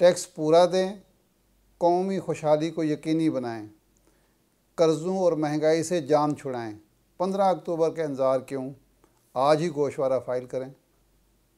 tax पूरा दें कौमी खुशहाली को यकीनी बनाएं कर्ज़ों और महंगाई से जान छुड़ाएं पंद्रह अक्टूबर का इंतज़ार क्यों आज ही गोशवारा फ़ाइल करें